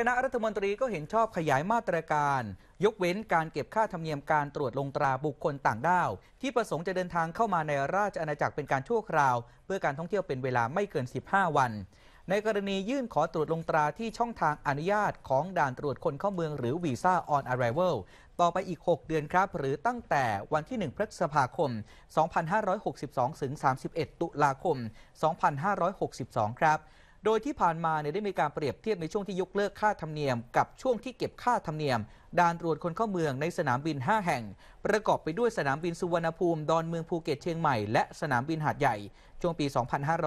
คณะรัฐมนตรีก็เห็นชอบขยายมาตรการ ยกเว้นการเก็บค่าธรรมเนียมการตรวจลงตราบุคคลต่างด้าว ที่ประสงค์จะเดินทางเข้ามาในราชอาณาจักรเป็นการชั่วคราว เพื่อการท่องเที่ยวเป็นเวลาไม่เกิน 15 วัน ในกรณียื่นขอตรวจลงตราที่ช่องทางอนุญาตของด่านตรวจคนเข้าเมืองหรือวีซ่าออนอาร์เรเวลต่อไปอีก 6 เดือนครับ หรือตั้งแต่วันที่ 1พฤษภาคม 2562ถึง31 ตุลาคม 2562 ครับโดยที่ผ่านมาเนี่ยได้มีการเปรียบเทียบในช่วงที่ยกเลิกค่าธรรมเนียมกับช่วงที่เก็บค่าธรรมเนียมด่านตรวจคนเข้าเมืองในสนามบิน 5 แห่ง ประกอบไปด้วยสนามบินสุวรรณภูมิดอนเมืองภูเก็ตเชียงใหม่และสนามบินหาดใหญ่ช่วงปี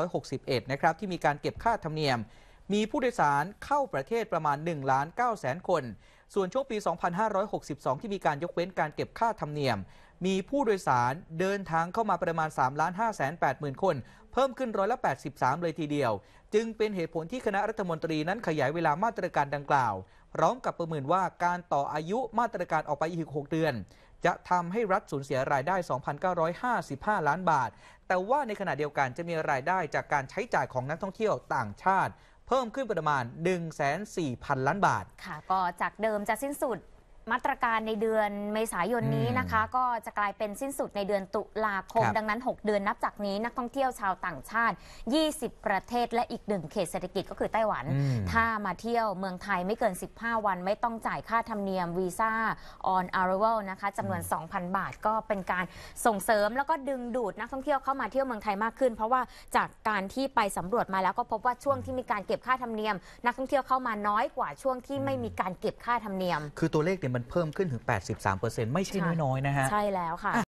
2561 นะครับที่มีการเก็บค่าธรรมเนียม มีผู้โดยสารเข้าประเทศประมาณ1ล้าน9แสนคนส่วนช่วงปี 2562 ที่มีการยกเว้นการเก็บค่าธรรมเนียม มีผู้โดยสารเดินทางเข้ามาประมาณ 3 5 8 0 0 0 0 คน เพิ่มขึ้นร้อยละ 83 เลยทีเดียว จึงเป็นเหตุผลที่คณะรัฐมนตรีนั้นขยายเวลามาตรการดังกล่าว พร้อมกับประเมินว่าการต่ออายุมาตรการออกไปอีก 6 เดือน จะทำให้รัฐสูญเสียรายได้ 2,955 ล้านบาท แต่ว่าในขณะเดียวกันจะมีรายได้จากการใช้จ่ายของนักท่องเที่ยวต่างชาติเพิ่มขึ้นประมาณ 1,400 0 ล้านบาท ค่ะ ก็จากเดิมจะสิ้นสุดมาตรการในเดือนเมษายนนี้นะคะ ก็จะกลายเป็นสิ้นสุดในเดือนตุลาคม ดังนั้น 6 เดือนนับจากนี้นักท่องเที่ยวชาวต่างชาติ 20 ประเทศและอีกหนึ่งเขตเศรษฐกิจ ก็คือไต้หวัน ถ้ามาเที่ยวเมืองไทยไม่เกิน 15 วัน ไม่ต้องจ่ายค่าธรรมเนียมวีซ่า on arrival นะคะจำนวน 2,000 บาทก็เป็นการส่งเสริมแล้วก็ดึงดูดนักท่องเที่ยวเข้ามาเที่ยวเมืองไทยมากขึ้น เพราะว่าจากการที่ไปสำรวจมาแล้วก็พบว่าช่วงที่มีการเก็บค่าธรรมเนียม นักท่องเที่ยวเข้ามาน้อยกว่าช่วงที่ไม่มีการเก็บค่าธรรมเนียม คือตัวเลขเนี่ยมันเพิ่มขึ้นถึง 83%ไม่ใช่น้อยๆ นะฮะ ใช่แล้วค่ะ